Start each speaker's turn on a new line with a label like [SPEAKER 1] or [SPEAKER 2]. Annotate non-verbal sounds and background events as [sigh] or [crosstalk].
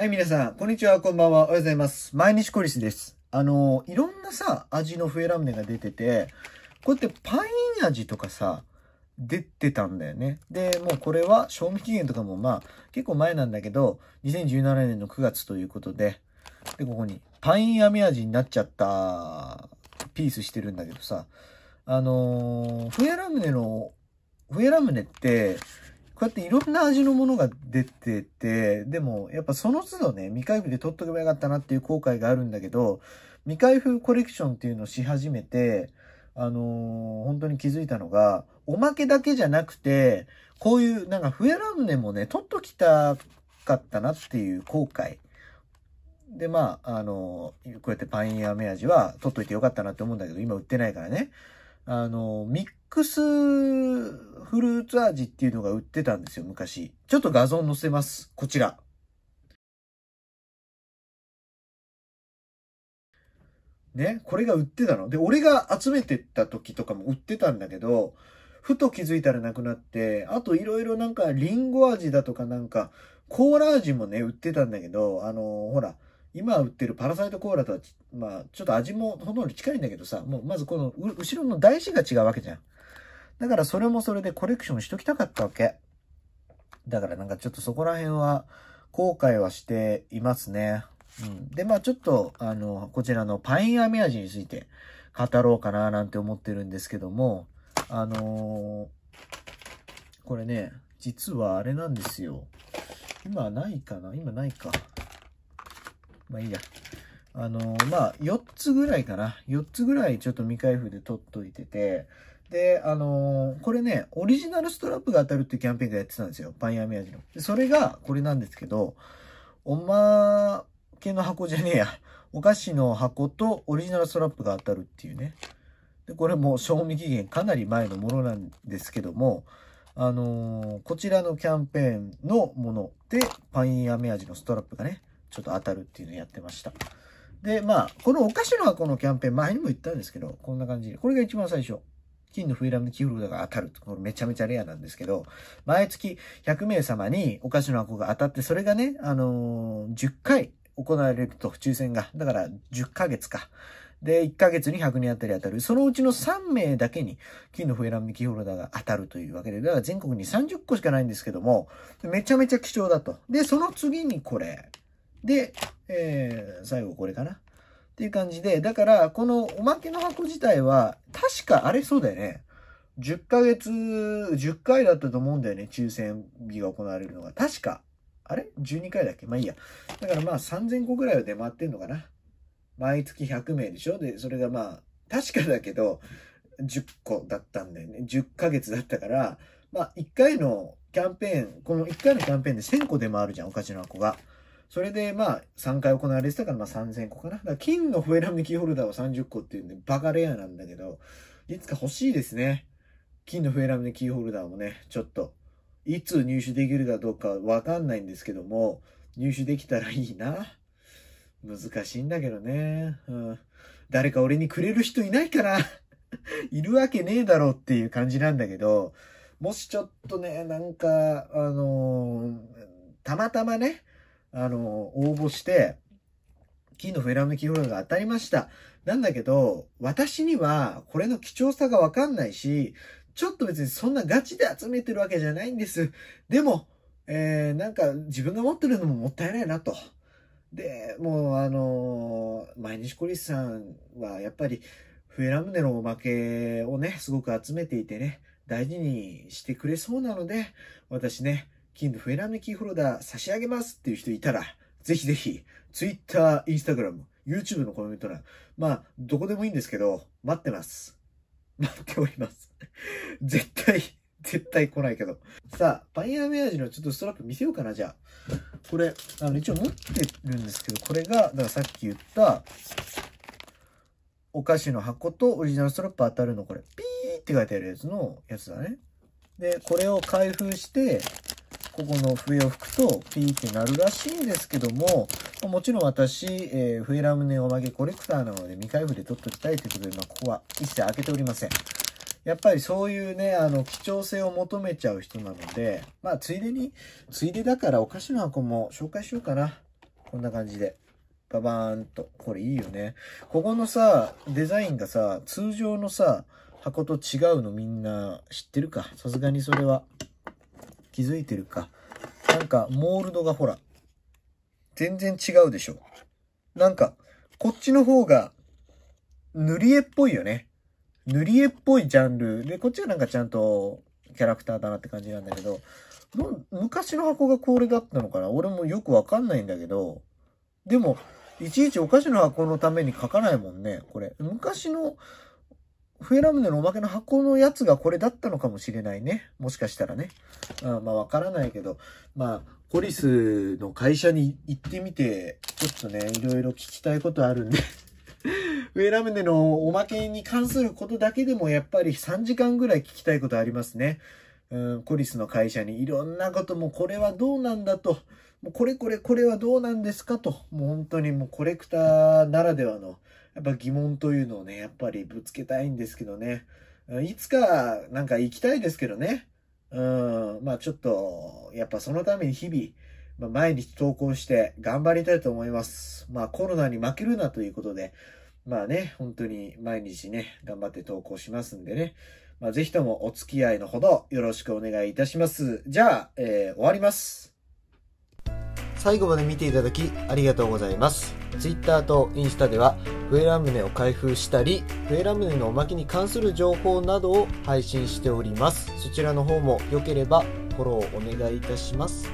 [SPEAKER 1] はい、皆さん、こんにちは、こんばんは、おはようございます。毎日コリスです。あの、いろんなさ、味の笛ラムネが出てて、こうやってパイン味とかさ、出てたんだよね。で、もうこれは賞味期限とかもまあ、結構前なんだけど、2017年の9月ということで、で、ここに、パイン飴味になっちゃった、ピースしてるんだけどさ、あのー、笛ラムネの、笛ラムネって、こうやっていろんな味のものが出てて、でもやっぱその都度ね、未開封で取っとけばよかったなっていう後悔があるんだけど、未開封コレクションっていうのをし始めて、あのー、本当に気づいたのが、おまけだけじゃなくて、こういうなんか増えらんネもね、取っときたかったなっていう後悔。で、まあ、あのー、こうやってパインアメ味は取っといてよかったなって思うんだけど、今売ってないからね。あのー、3ックスフルーツ味っていうのが売ってたんですよ、昔。ちょっと画像載せます。こちら。ね、これが売ってたの。で、俺が集めてった時とかも売ってたんだけど、ふと気づいたらなくなって、あといろいろなんかリンゴ味だとかなんか、コーラ味もね、売ってたんだけど、あのー、ほら、今売ってるパラサイトコーラとは、まあ、ちょっと味もほとんど近いんだけどさ、もうまずこの後ろの台紙が違うわけじゃん。だからそれもそれでコレクションしときたかったわけ。だからなんかちょっとそこら辺は後悔はしていますね。うん。で、まあちょっと、あの、こちらのパインアメ味について語ろうかななんて思ってるんですけども、あのー、これね、実はあれなんですよ。今ないかな今ないか。まあいいや。あのー、まあ4つぐらいかな。4つぐらいちょっと未開封で取っといてて、で、あのー、これね、オリジナルストラップが当たるっていうキャンペーンがやってたんですよ。パン屋アジの。で、それがこれなんですけど、おまけの箱じゃねえや。お菓子の箱とオリジナルストラップが当たるっていうね。で、これも賞味期限かなり前のものなんですけども、あのー、こちらのキャンペーンのもので、パインアメ味のストラップがね、ちょっと当たるっていうのをやってました。で、まあ、このお菓子の箱のキャンペーン、前にも言ったんですけど、こんな感じで。これが一番最初。金のフリーラムキーホルダーが当たる。これめちゃめちゃレアなんですけど、毎月100名様にお菓子の箱が当たって、それがね、あのー、10回行われると、抽選が。だから10ヶ月か。で、1ヶ月に100人当たり当たる。そのうちの3名だけに、金のフエラムキーホルダーが当たるというわけで、だから全国に30個しかないんですけども、めちゃめちゃ貴重だと。で、その次にこれ。で、えー、最後これかな。っていう感じで、だから、このおまけの箱自体は、確かあれそうだよね。10ヶ月、10回だったと思うんだよね。抽選日が行われるのが。確か。あれ ?12 回だっけまあいいや。だからまあ3000個ぐらいは出回ってんのかな。毎月100名でしょで、それがまあ、確かだけど、10個だったんだよね。10ヶ月だったから、まあ1回のキャンペーン、この1回のキャンペーンで1000個出回るじゃん、お菓子の箱が。それで、まあ、3回行われてたから、まあ3000個かな。だから金のフエラムキーホルダーを30個っていうんで、バカレアなんだけど、いつか欲しいですね。金のフエラムキーホルダーもね、ちょっと、いつ入手できるかどうかわかんないんですけども、入手できたらいいな。難しいんだけどね。うん。誰か俺にくれる人いないかな [laughs] いるわけねえだろっていう感じなんだけど、もしちょっとね、なんか、あのー、たまたまね、あの、応募して、金のフェラムキフロが当たりました。なんだけど、私にはこれの貴重さがわかんないし、ちょっと別にそんなガチで集めてるわけじゃないんです。でも、えー、なんか自分が持ってるのももったいないなと。で、もうあのー、毎日コリスさんはやっぱりフェラムネのおまけをね、すごく集めていてね、大事にしてくれそうなので、私ね、金のフェラムキーホルダー差し上げますっていう人いたら、ぜひぜひ、Twitter、Instagram、YouTube のコメント欄、まあ、どこでもいいんですけど、待ってます。待っております。絶対、絶対来ないけど。さあ、パイアウェアジのちょっとストラップ見せようかな、じゃあ。これ、あの、一応持ってるんですけど、これが、だからさっき言った、お菓子の箱とオリジナルストラップ当たるの、これ、ピーって書いてあるやつのやつだね。で、これを開封して、ここの笛を吹くとピーってなるらしいんですけども、もちろん私、えー、笛ラムネおまけコレクターなので未開封で取っときたいということで、まあ、ここは一切開けておりません。やっぱりそういうね、あの、貴重性を求めちゃう人なので、まあ、ついでに、ついでだからお菓子の箱も紹介しようかな。こんな感じで。ババーンと。これいいよね。ここのさ、デザインがさ、通常のさ、箱と違うのみんな知ってるか。さすがにそれは。気づいてるか。なんか、モールドがほら、全然違うでしょ。なんか、こっちの方が、塗り絵っぽいよね。塗り絵っぽいジャンル。で、こっちはなんかちゃんと、キャラクターだなって感じなんだけど、昔の箱がこれだったのかな俺もよくわかんないんだけど、でも、いちいちお菓子の箱のために書かないもんね、これ。昔のフェラムネのおまけの箱のやつがこれだったのかもしれないね。もしかしたらね。あまあわからないけど、まあ、コリスの会社に行ってみて、ちょっとね、いろいろ聞きたいことあるんで [laughs] フェラムネのおまけに関することだけでもやっぱり3時間ぐらい聞きたいことありますね。うん、コリスの会社にいろんなこともこれはどうなんだと、もうこれこれこれはどうなんですかと、もう本当にもうコレクターならではの、やっぱ疑問というのをね、やっぱりぶつけたいんですけどね。いつかなんか行きたいですけどね。うん、まあちょっと、やっぱそのために日々、まあ、毎日投稿して頑張りたいと思います。まあコロナに負けるなということで、まあね、本当に毎日ね、頑張って投稿しますんでね。まあぜひともお付き合いのほどよろしくお願いいたします。じゃあ、えー、終わります。最後まで見ていただきありがとうございます。Twitter とインスタでは、上ラムネを開封したり、上ラムネのおまけに関する情報などを配信しております。そちらの方も良ければフォローお願いいたします。